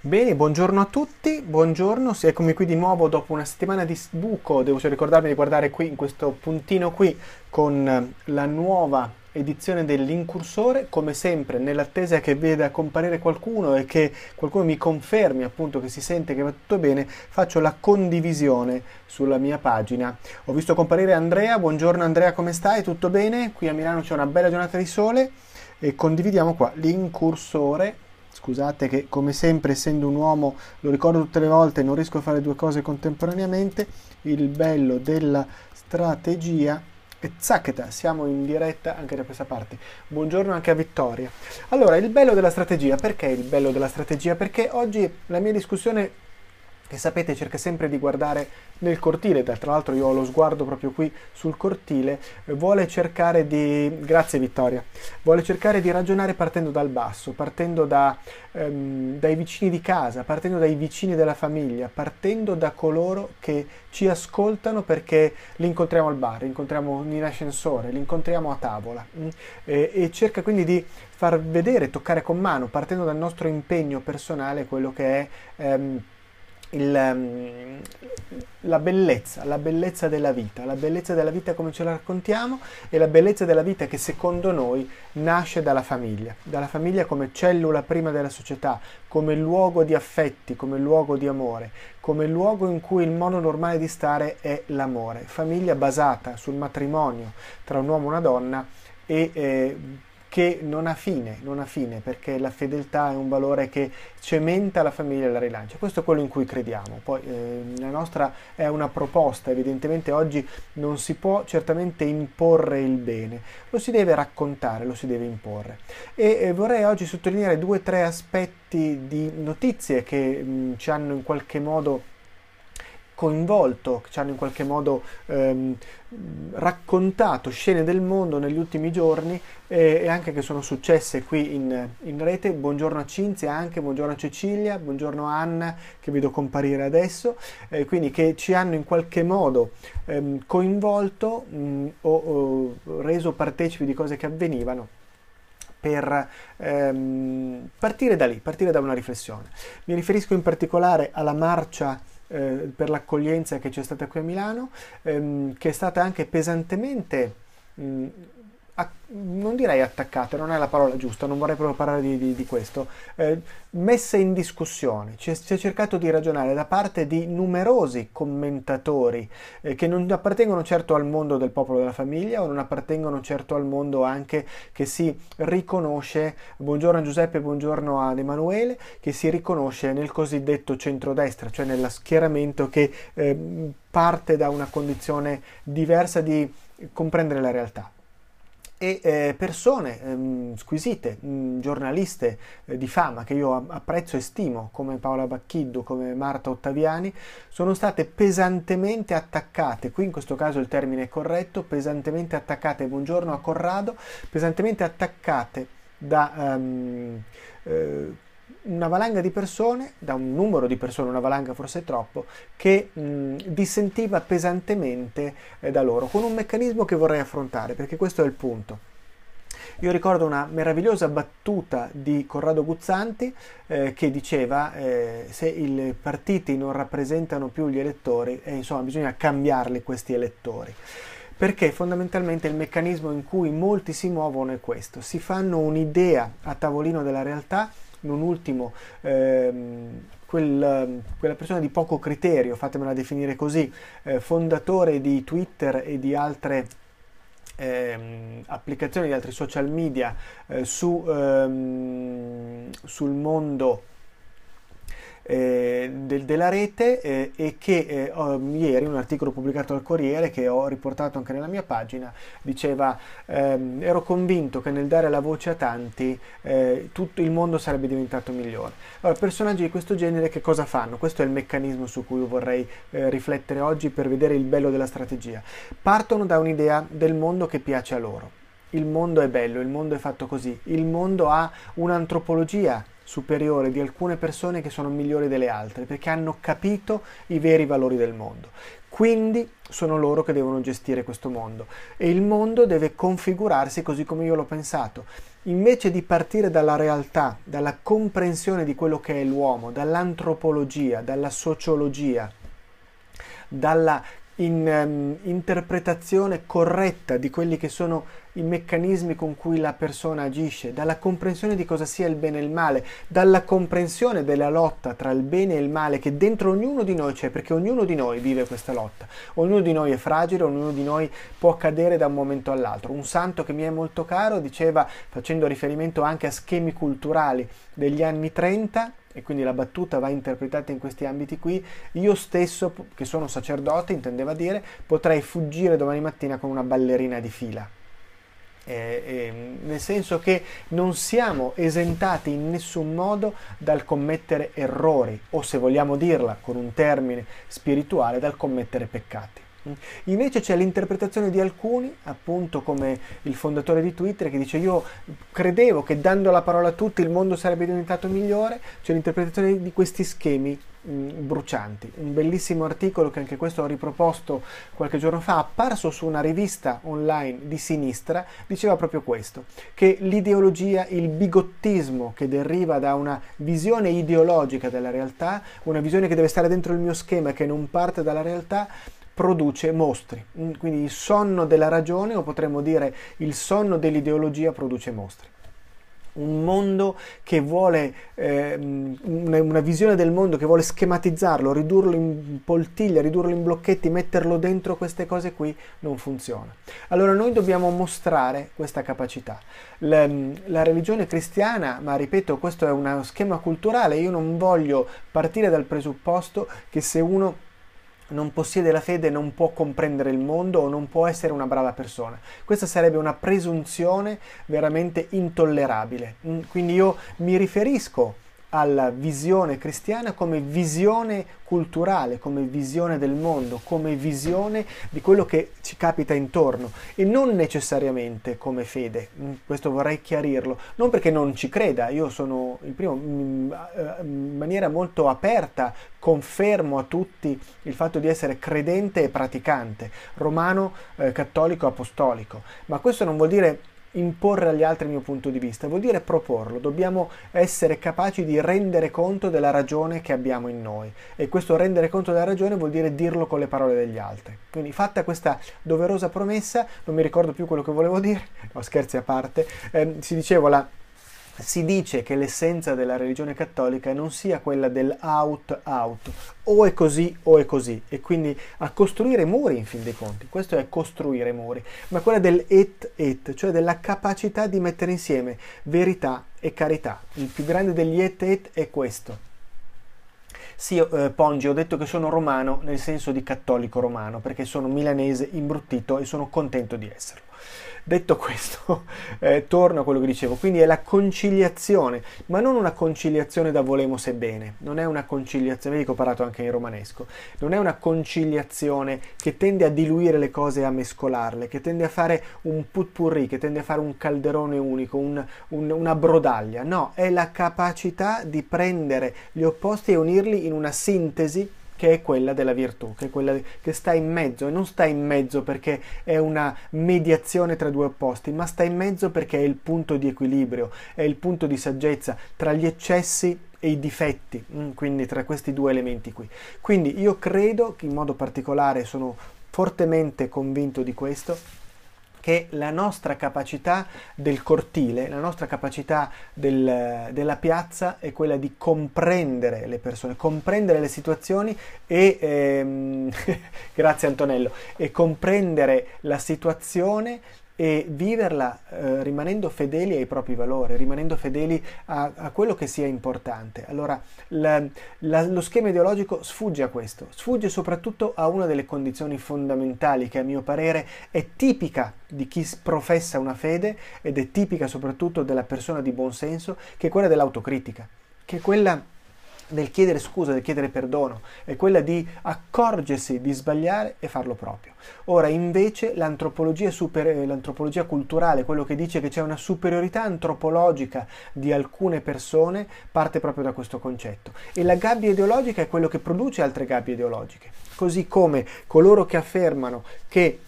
Bene, buongiorno a tutti, buongiorno, eccomi qui di nuovo dopo una settimana di buco, devo ricordarmi di guardare qui in questo puntino qui con la nuova edizione dell'incursore, come sempre nell'attesa che veda comparire qualcuno e che qualcuno mi confermi appunto che si sente che va tutto bene, faccio la condivisione sulla mia pagina. Ho visto comparire Andrea, buongiorno Andrea come stai? Tutto bene? Qui a Milano c'è una bella giornata di sole e condividiamo qua l'incursore Scusate che come sempre essendo un uomo, lo ricordo tutte le volte, non riesco a fare due cose contemporaneamente. Il bello della strategia e zaccheta, siamo in diretta anche da questa parte. Buongiorno anche a Vittoria. Allora, il bello della strategia, perché il bello della strategia? Perché oggi la mia discussione che sapete cerca sempre di guardare nel cortile, tra l'altro io ho lo sguardo proprio qui sul cortile, eh, vuole cercare di, grazie Vittoria, vuole cercare di ragionare partendo dal basso, partendo da, ehm, dai vicini di casa, partendo dai vicini della famiglia, partendo da coloro che ci ascoltano perché li incontriamo al bar, li incontriamo in ascensore, li incontriamo a tavola mm? e, e cerca quindi di far vedere, toccare con mano, partendo dal nostro impegno personale quello che è... Ehm, il, ehm, la bellezza, la bellezza della vita, la bellezza della vita come ce la raccontiamo e la bellezza della vita che secondo noi nasce dalla famiglia, dalla famiglia come cellula prima della società, come luogo di affetti, come luogo di amore, come luogo in cui il modo normale di stare è l'amore, famiglia basata sul matrimonio tra un uomo e una donna e eh, che non ha fine, non ha fine, perché la fedeltà è un valore che cementa la famiglia e la rilancia. Questo è quello in cui crediamo. Poi eh, la nostra è una proposta, evidentemente oggi non si può certamente imporre il bene, lo si deve raccontare, lo si deve imporre. E eh, vorrei oggi sottolineare due o tre aspetti di notizie che mh, ci hanno in qualche modo coinvolto, che ci hanno in qualche modo ehm, raccontato scene del mondo negli ultimi giorni eh, e anche che sono successe qui in, in, rete. Buongiorno a Cinzia anche, buongiorno a Cecilia, buongiorno a Anna che vedo comparire adesso, eh, quindi che ci hanno in qualche modo ehm, coinvolto mh, mm, o, o reso partecipi di cose che avvenivano per ehm, partire da lì, partire da una riflessione. Mi riferisco in particolare alla marcia eh, per l'accoglienza che c'è stata qui a Milano, ehm, che è stata anche pesantemente mh, a, non direi attaccate, non è la parola giusta, non vorrei proprio parlare di, di, di questo, eh, messe in discussione. Ci, si è cercato di ragionare da parte di numerosi commentatori eh, che non appartengono certo al mondo del popolo della famiglia o non appartengono certo al mondo anche che si riconosce, buongiorno a Giuseppe, buongiorno ad Emanuele, che si riconosce nel cosiddetto centrodestra, cioè nello schieramento che eh, parte da una condizione diversa di comprendere la realtà e eh, persone ehm, squisite, mh, mm, giornaliste eh, di fama che io apprezzo e stimo, come Paola Bacchiddu, come Marta Ottaviani, sono state pesantemente attaccate, qui in questo caso il termine è corretto, pesantemente attaccate, buongiorno a Corrado, pesantemente attaccate da... Ehm, eh, una valanga di persone, da un numero di persone, una valanga forse troppo, che mh, dissentiva pesantemente eh, da loro, con un meccanismo che vorrei affrontare, perché questo è il punto. Io ricordo una meravigliosa battuta di Corrado Guzzanti eh, che diceva eh, se i partiti non rappresentano più gli elettori, eh, insomma bisogna cambiarli questi elettori. Perché fondamentalmente il meccanismo in cui molti si muovono è questo, si fanno un'idea a tavolino della realtà non ultimo, ehm, quel, ehm, quella persona di poco criterio, fatemela definire così, eh, fondatore di Twitter e di altre Ehm, applicazioni di altri social media eh, su, ehm, sul mondo eh, de, della rete eh, e che oh, ieri un articolo pubblicato al Corriere che ho riportato anche nella mia pagina diceva ehm, ero convinto che nel dare la voce a tanti eh, tutto il mondo sarebbe diventato migliore. Allora, personaggi di questo genere che cosa fanno? Questo è il meccanismo su cui vorrei eh, riflettere oggi per vedere il bello della strategia. Partono da un'idea del mondo che piace a loro il mondo è bello, il mondo è fatto così, il mondo ha un'antropologia superiore di alcune persone che sono migliori delle altre, perché hanno capito i veri valori del mondo. Quindi sono loro che devono gestire questo mondo e il mondo deve configurarsi così come io l'ho pensato. Invece di partire dalla realtà, dalla comprensione di quello che è l'uomo, dall'antropologia, dalla sociologia, dalla in, um, interpretazione corretta di quelli che sono i meccanismi con cui la persona agisce, dalla comprensione di cosa sia il bene e il male, dalla comprensione della lotta tra il bene e il male che dentro ognuno di noi c'è, perché ognuno di noi vive questa lotta, ognuno di noi è fragile, ognuno di noi può cadere da un momento all'altro. Un santo che mi è molto caro diceva, facendo riferimento anche a schemi culturali degli anni 30, e quindi la battuta va interpretata in questi ambiti qui, io stesso, che sono sacerdote, intendeva dire, potrei fuggire domani mattina con una ballerina di fila eh, eh, nel senso che non siamo esentati in nessun modo dal commettere errori o se vogliamo dirla con un termine spirituale dal commettere peccati. Invece c'è l'interpretazione di alcuni, appunto come il fondatore di Twitter che dice io credevo che dando la parola a tutti il mondo sarebbe diventato migliore, c'è l'interpretazione di questi schemi mh, mm, brucianti. Un bellissimo articolo che anche questo ho riproposto qualche giorno fa, apparso su una rivista online di sinistra, diceva proprio questo, che l'ideologia, il bigottismo che deriva da una visione ideologica della realtà, una visione che deve stare dentro il mio schema e che non parte dalla realtà, produce mostri. Mm, quindi il sonno della ragione, o potremmo dire il sonno dell'ideologia, produce mostri un mondo che vuole, eh, mm, una, visione del mondo che vuole schematizzarlo, ridurlo in poltiglia, ridurlo in blocchetti, metterlo dentro queste cose qui, non funziona. Allora noi dobbiamo mostrare questa capacità. La, mm, la religione cristiana, ma ripeto, questo è uno schema culturale, io non voglio partire dal presupposto che se uno non possiede la fede non può comprendere il mondo o non può essere una brava persona. Questa sarebbe una presunzione veramente intollerabile. Mm, quindi io mi riferisco alla visione cristiana come visione culturale, come visione del mondo, come visione di quello che ci capita intorno e non necessariamente come fede. Mm, questo vorrei chiarirlo, non perché non ci creda, io sono il primo mm, eh, in maniera molto aperta confermo a tutti il fatto di essere credente e praticante, romano, eh, cattolico, apostolico, ma questo non vuol dire imporre agli altri il mio punto di vista, vuol dire proporlo, dobbiamo essere capaci di rendere conto della ragione che abbiamo in noi e questo rendere conto della ragione vuol dire dirlo con le parole degli altri. Quindi fatta questa doverosa promessa, non mi ricordo più quello che volevo dire, no scherzi a parte, eh, si diceva la si dice che l'essenza della religione cattolica non sia quella del out out, o è così o è così, e quindi a costruire muri in fin dei conti, questo è costruire muri, ma quella del et et, cioè della capacità di mettere insieme verità e carità. Il più grande degli et et è questo. Sì, eh, Pongi, ho detto che sono romano nel senso di cattolico romano, perché sono milanese imbruttito e sono contento di esserlo. Detto questo, eh, torno a quello che dicevo, quindi è la conciliazione, ma non una conciliazione da volemo sebbene, non è una conciliazione, vedi che ho parlato anche in romanesco, non è una conciliazione che tende a diluire le cose e a mescolarle, che tende a fare un putpurri, che tende a fare un calderone unico, un, un, una brodaglia, no, è la capacità di prendere gli opposti e unirli in una sintesi che è quella della virtù, che è quella che sta in mezzo e non sta in mezzo perché è una mediazione tra due opposti, ma sta in mezzo perché è il punto di equilibrio, è il punto di saggezza tra gli eccessi e i difetti, mm, quindi tra questi due elementi qui. Quindi io credo che in modo particolare sono fortemente convinto di questo che la nostra capacità del cortile, la nostra capacità del, della piazza è quella di comprendere le persone, comprendere le situazioni e, ehm, grazie Antonello, e comprendere la situazione e viverla eh, rimanendo fedeli ai propri valori, rimanendo fedeli a, a quello che sia importante. Allora la, la, lo schema ideologico sfugge a questo, sfugge soprattutto a una delle condizioni fondamentali che a mio parere è tipica di chi professa una fede ed è tipica soprattutto della persona di buon senso, che è quella dell'autocritica, che è quella nel chiedere scusa, nel chiedere perdono, è quella di accorgersi di sbagliare e farlo proprio. Ora invece l'antropologia, super, eh, l'antropologia culturale, quello che dice che c'è una superiorità antropologica di alcune persone, parte proprio da questo concetto. E la gabbia ideologica è quello che produce altre gabbie ideologiche. Così come coloro che affermano che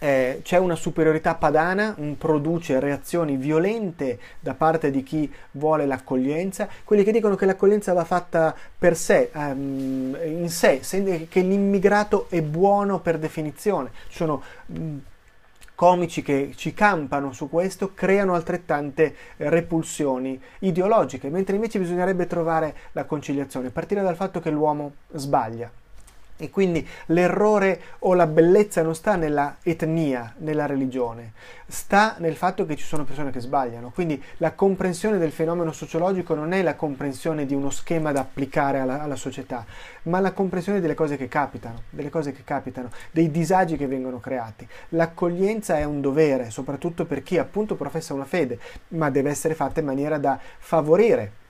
eh, c'è una superiorità padana, un produce reazioni violente da parte di chi vuole l'accoglienza, quelli che dicono che l'accoglienza va fatta per sé, um, in sé, che l'immigrato è buono per definizione. Ci sono um, comici che ci campano su questo, creano altrettante eh, repulsioni ideologiche, mentre invece bisognerebbe trovare la conciliazione, partire dal fatto che l'uomo sbaglia. E quindi l'errore o la bellezza non sta nella etnia, nella religione, sta nel fatto che ci sono persone che sbagliano. Quindi la comprensione del fenomeno sociologico non è la comprensione di uno schema da applicare alla, alla società, ma la comprensione delle cose che capitano, delle cose che capitano, dei disagi che vengono creati. L'accoglienza è un dovere, soprattutto per chi appunto professa una fede, ma deve essere fatta in maniera da favorire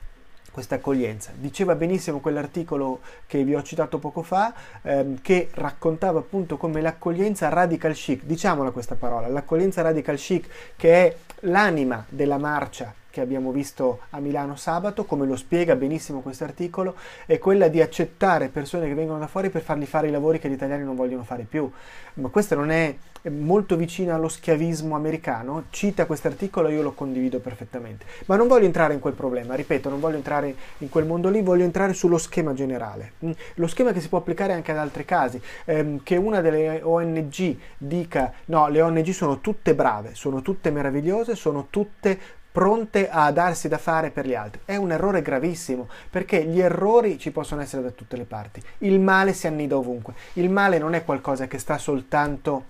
questa accoglienza. Diceva benissimo quell'articolo che vi ho citato poco fa, ehm, che raccontava appunto come l'accoglienza radical chic, diciamola questa parola, l'accoglienza radical chic che è l'anima della marcia che abbiamo visto a Milano sabato, come lo spiega benissimo questo articolo, è quella di accettare persone che vengono da fuori per fargli fare i lavori che gli italiani non vogliono fare più. Ma questa non è molto vicina allo schiavismo americano, cita questo articolo, io lo condivido perfettamente. Ma non voglio entrare in quel problema, ripeto, non voglio entrare in quel mondo lì, voglio entrare sullo schema generale. Mm, lo schema che si può applicare anche ad altri casi, ehm, che una delle ONG dica no, le ONG sono tutte brave, sono tutte meravigliose, sono tutte pronte a darsi da fare per gli altri. È un errore gravissimo perché gli errori ci possono essere da tutte le parti. Il male si annida ovunque. Il male non è qualcosa che sta soltanto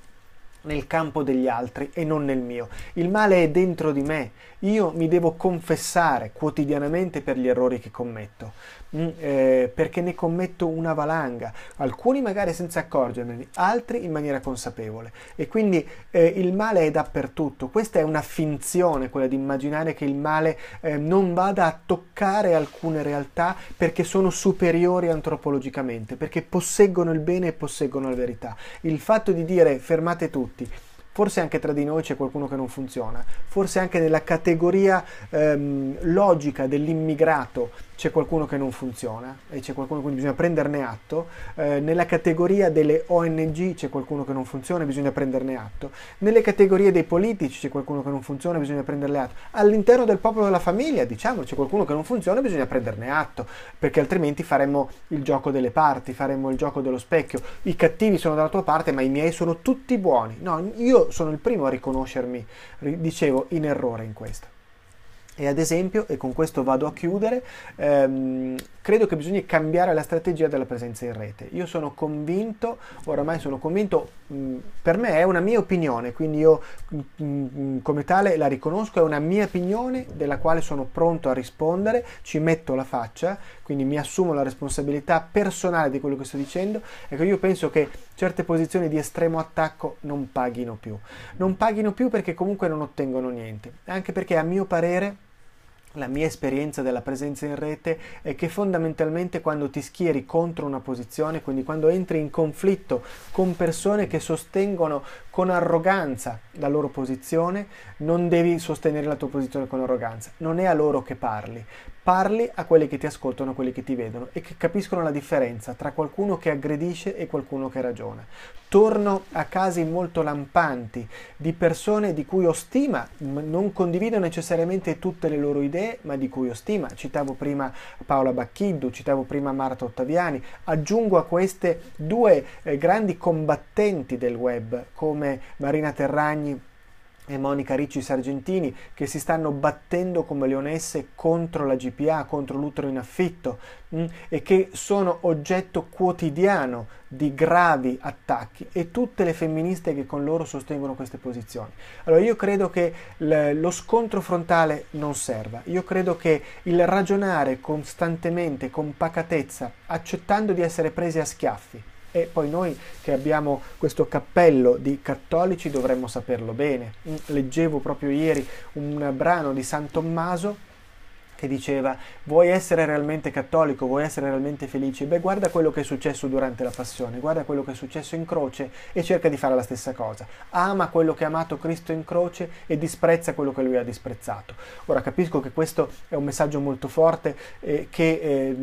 nel campo degli altri e non nel mio. Il male è dentro di me. Io mi devo confessare quotidianamente per gli errori che commetto, mm, eh, perché ne commetto una valanga, alcuni magari senza accorgermene, altri in maniera consapevole. E quindi eh, il male è dappertutto. Questa è una finzione, quella di immaginare che il male eh, non vada a toccare alcune realtà perché sono superiori antropologicamente, perché posseggono il bene e posseggono la verità. Il fatto di dire fermate tutto, tutti. Forse anche tra di noi c'è qualcuno che non funziona, forse anche nella categoria ehm, logica dell'immigrato c'è qualcuno che non funziona e c'è qualcuno cui bisogna prenderne atto. Eh, nella categoria delle ONG c'è qualcuno che non funziona, e bisogna prenderne atto. Nelle categorie dei politici c'è qualcuno che non funziona, e bisogna prenderne atto. All'interno del popolo della famiglia, diciamo, c'è qualcuno che non funziona, e bisogna prenderne atto, perché altrimenti faremmo il gioco delle parti, faremmo il gioco dello specchio. I cattivi sono dalla tua parte, ma i miei sono tutti buoni. No, io sono il primo a riconoscermi, dicevo, in errore in questo. E ad esempio, e con questo vado a chiudere, ehm, credo che bisogna cambiare la strategia della presenza in rete. Io sono convinto, oramai sono convinto, mh, mm, per me è una mia opinione, quindi io mh, mm, mh, mm, come tale la riconosco, è una mia opinione della quale sono pronto a rispondere, ci metto la faccia, quindi mi assumo la responsabilità personale di quello che sto dicendo. Ecco, io penso che certe posizioni di estremo attacco non paghino più. Non paghino più perché comunque non ottengono niente, anche perché a mio parere la mia esperienza della presenza in rete è che fondamentalmente quando ti schieri contro una posizione, quindi quando entri in conflitto con persone che sostengono con arroganza la loro posizione, non devi sostenere la tua posizione con arroganza, non è a loro che parli, parli a quelli che ti ascoltano, a quelli che ti vedono e che capiscono la differenza tra qualcuno che aggredisce e qualcuno che ragiona. Torno a casi molto lampanti di persone di cui ho stima, non condivido necessariamente tutte le loro idee, ma di cui ho stima. Citavo prima Paola Bacchiddu, citavo prima Marta Ottaviani, aggiungo a queste due eh, grandi combattenti del web come Marina Terragni e Monica Ricci Sargentini che si stanno battendo come leonesse contro la GPA, contro l'utero in affitto mm, e che sono oggetto quotidiano di gravi attacchi e tutte le femministe che con loro sostengono queste posizioni. Allora io credo che lo scontro frontale non serva, io credo che il ragionare costantemente con pacatezza, accettando di essere presi a schiaffi, e poi noi che abbiamo questo cappello di cattolici dovremmo saperlo bene. Leggevo proprio ieri un brano di San Tommaso che diceva vuoi essere realmente cattolico, vuoi essere realmente felice, beh guarda quello che è successo durante la passione, guarda quello che è successo in croce e cerca di fare la stessa cosa. Ama quello che ha amato Cristo in croce e disprezza quello che lui ha disprezzato. Ora capisco che questo è un messaggio molto forte eh, che eh,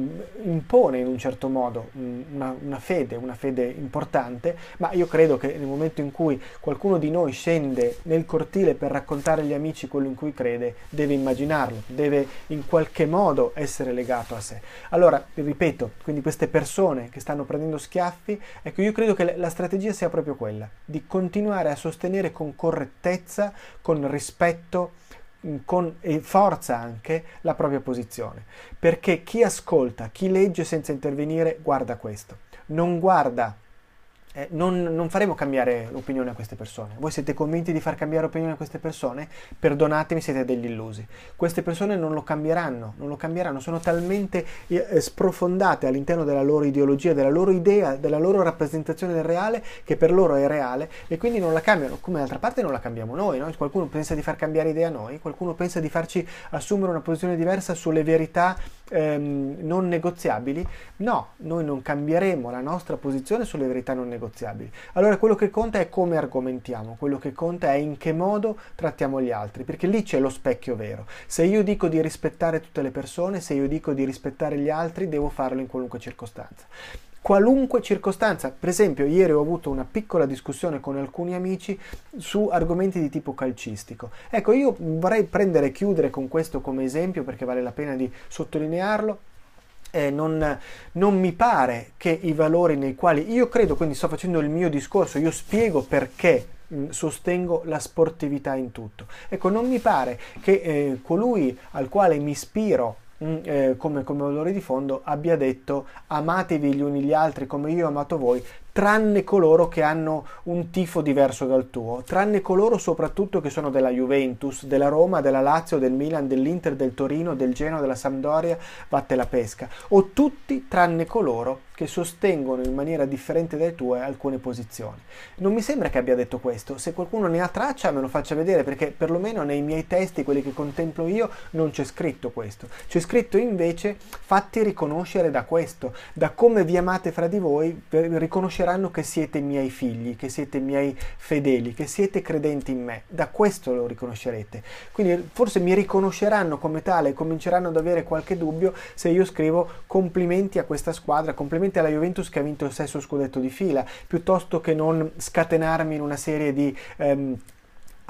impone in un certo modo mm, una, una fede, una fede importante, ma io credo che nel momento in cui qualcuno di noi scende nel cortile per raccontare agli amici quello in cui crede, deve immaginarlo, deve in qualche modo essere legato a sé. Allora, ripeto, quindi queste persone che stanno prendendo schiaffi, ecco, io credo che la strategia sia proprio quella, di continuare a sostenere con correttezza, con rispetto, con forza anche la propria posizione. Perché chi ascolta, chi legge senza intervenire, guarda questo. Non guarda eh, non, non, faremo cambiare opinione a queste persone. Voi siete convinti di far cambiare opinione a queste persone? Perdonatemi, siete degli illusi. Queste persone non lo cambieranno, non lo cambieranno, sono talmente eh, sprofondate all'interno della loro ideologia, della loro idea, della loro rappresentazione del reale, che per loro è reale e quindi non la cambiano. Come d'altra parte non la cambiamo noi, no? qualcuno pensa di far cambiare idea a noi, qualcuno pensa di farci assumere una posizione diversa sulle verità ehm, non negoziabili, no, noi non cambieremo la nostra posizione sulle verità non negoziabili. Allora quello che conta è come argomentiamo, quello che conta è in che modo trattiamo gli altri, perché lì c'è lo specchio vero. Se io dico di rispettare tutte le persone, se io dico di rispettare gli altri, devo farlo in qualunque circostanza qualunque circostanza. Per esempio, ieri ho avuto una piccola discussione con alcuni amici su argomenti di tipo calcistico. Ecco, io vorrei prendere e chiudere con questo come esempio perché vale la pena di sottolinearlo. Eh, non, non, mi pare che i valori nei quali io credo, quindi sto facendo il mio discorso, io spiego perché sostengo la sportività in tutto. Ecco, non mi pare che eh, colui al quale mi ispiro Mm, eh, come, come, valore di fondo abbia detto amatevi gli uni gli altri come io ho amato voi tranne coloro che hanno un tifo diverso dal tuo, tranne coloro soprattutto che sono della Juventus, della Roma, della Lazio, del Milan, dell'Inter, del Torino, del Genoa, della Sampdoria, vatte la pesca, o tutti tranne coloro che sostengono in maniera differente dai tue alcune posizioni. Non mi sembra che abbia detto questo, se qualcuno ne ha traccia me lo faccia vedere perché perlomeno nei miei testi, quelli che contemplo io, non c'è scritto questo. C'è scritto invece fatti riconoscere da questo, da come vi amate fra di voi, riconoscere conosceranno che siete miei figli, che siete miei fedeli, che siete credenti in me. Da questo lo riconoscerete. Quindi forse mi riconosceranno come tale e cominceranno ad avere qualche dubbio se io scrivo complimenti a questa squadra, complimenti alla Juventus che ha vinto il sesto scudetto di fila, piuttosto che non scatenarmi in una serie di... Ehm,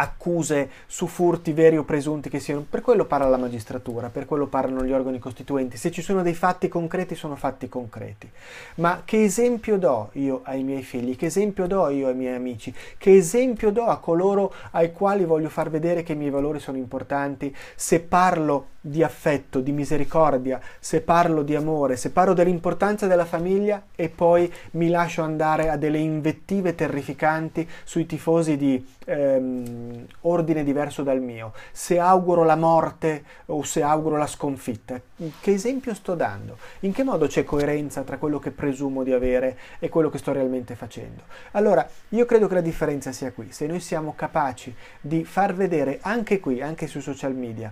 accuse su furti veri o presunti che siano. Per quello parla la magistratura, per quello parlano gli organi costituenti. Se ci sono dei fatti concreti, sono fatti concreti. Ma che esempio do io ai miei figli? Che esempio do io ai miei amici? Che esempio do a coloro ai quali voglio far vedere che i miei valori sono importanti? Se parlo di affetto, di misericordia, se parlo di amore, se parlo dell'importanza della famiglia e poi mi lascio andare a delle invettive terrificanti sui tifosi di ehm, ordine diverso dal mio, se auguro la morte o se auguro la sconfitta. Che esempio sto dando? In che modo c'è coerenza tra quello che presumo di avere e quello che sto realmente facendo? Allora, io credo che la differenza sia qui, se noi siamo capaci di far vedere anche qui, anche sui social media,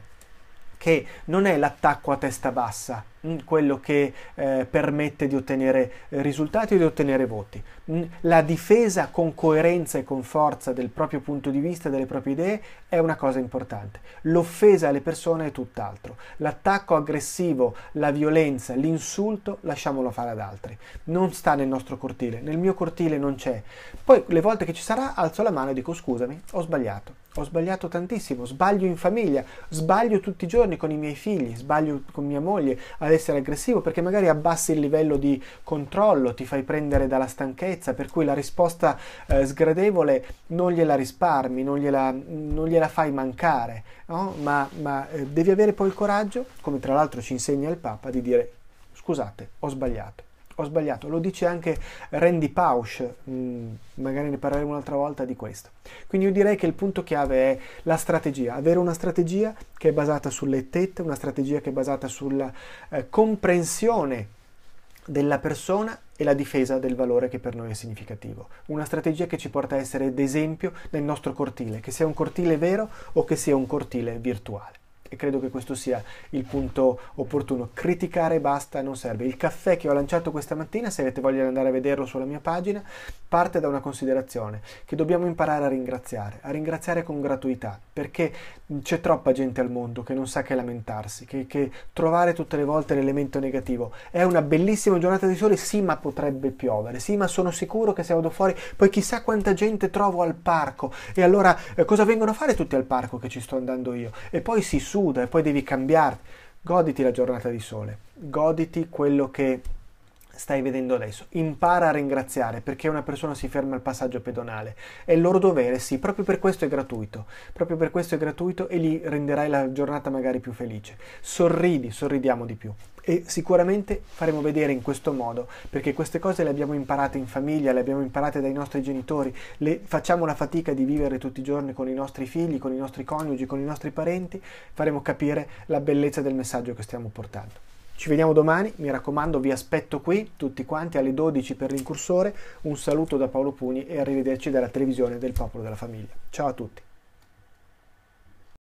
che non è l'attacco a testa bassa mm, quello che eh, permette di ottenere eh, risultati o di ottenere voti. Mm, la difesa con coerenza e con forza del proprio punto di vista, delle proprie idee, è una cosa importante. L'offesa alle persone è tutt'altro. L'attacco aggressivo, la violenza, l'insulto, lasciamolo fare ad altri. Non sta nel nostro cortile, nel mio cortile non c'è. Poi le volte che ci sarà alzo la mano e dico scusami, ho sbagliato ho sbagliato tantissimo, sbaglio in famiglia, sbaglio tutti i giorni con i miei figli, sbaglio con mia moglie ad essere aggressivo perché magari abbassi il livello di controllo, ti fai prendere dalla stanchezza, per cui la risposta eh, sgradevole non gliela risparmi, non gliela, non gliela fai mancare, no? ma, ma eh, devi avere poi il coraggio, come tra l'altro ci insegna il Papa, di dire scusate, ho sbagliato ho sbagliato, lo dice anche Randy Pausch, mm, magari ne parleremo un'altra volta di questo. Quindi io direi che il punto chiave è la strategia, avere una strategia che è basata sulle tette, una strategia che è basata sulla eh, comprensione della persona e la difesa del valore che per noi è significativo. Una strategia che ci porta a essere d'esempio nel nostro cortile, che sia un cortile vero o che sia un cortile virtuale e credo che questo sia il punto opportuno. Criticare basta, non serve. Il caffè che ho lanciato questa mattina, se avete voglia di andare a vederlo sulla mia pagina, parte da una considerazione che dobbiamo imparare a ringraziare, a ringraziare con gratuità, perché c'è troppa gente al mondo che non sa che lamentarsi, che, che trovare tutte le volte l'elemento negativo. È una bellissima giornata di sole, sì, ma potrebbe piovere, sì, ma sono sicuro che se vado fuori, poi chissà quanta gente trovo al parco e allora eh, cosa vengono a fare tutti al parco che ci sto andando io? E poi si suda e poi devi cambiarti. Goditi la giornata di sole, goditi quello che stai vedendo adesso. Impara a ringraziare perché una persona si ferma al passaggio pedonale. È il loro dovere, sì, proprio per questo è gratuito. Proprio per questo è gratuito e gli renderai la giornata magari più felice. Sorridi, sorridiamo di più. E sicuramente faremo vedere in questo modo, perché queste cose le abbiamo imparate in famiglia, le abbiamo imparate dai nostri genitori, le facciamo la fatica di vivere tutti i giorni con i nostri figli, con i nostri coniugi, con i nostri parenti, faremo capire la bellezza del messaggio che stiamo portando. Ci vediamo domani, mi raccomando vi aspetto qui tutti quanti alle 12 per l'incursore. Un saluto da Paolo Pugni e arrivederci dalla televisione del Popolo della Famiglia. Ciao a tutti.